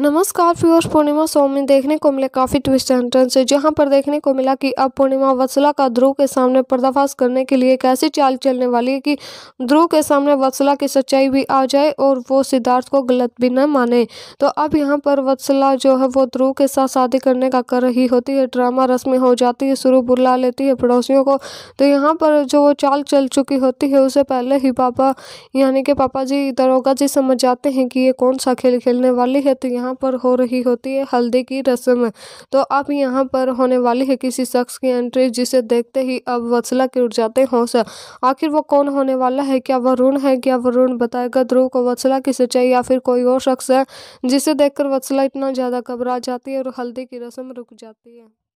नमस्कार व्यूअर्स पूर्णिमा सोम में देखने को मिले काफ़ी ट्विस्ट एंड टर्न से जहां पर देखने को मिला कि अब पूर्णिमा वत्सला का ध्रुव के सामने पर्दाफाश करने के लिए कैसी चाल चलने वाली है कि ध्रुव के सामने वत्सला की सच्चाई भी आ जाए और वो सिद्धार्थ को गलत भी न माने तो अब यहां पर वत्सला जो है वो ध्रुव के साथ शादी करने का कर रही होती है ड्रामा रस्में हो जाती है शुरू बुला लेती है पड़ोसियों को तो यहाँ पर जो वो चाल चल चुकी होती है उसे पहले ही पापा यानी कि पापा जी दरोगा जी समझ जाते हैं कि ये कौन सा खेल खेलने वाली है तो यहाँ यहाँ पर हो रही होती है हल्दी की रस्म तो अब यहाँ पर होने वाली है किसी शख्स की एंट्री जिसे देखते ही अब वसला के उठ जाते हैं होश आखिर वो कौन होने वाला है क्या वरुण है क्या वरुण बताएगा ध्रुव को वसला की सच्चाई या फिर कोई और शख्स है जिसे देखकर वसला इतना ज़्यादा घबरा जाती है और हल्दी की रस्म रुक जाती है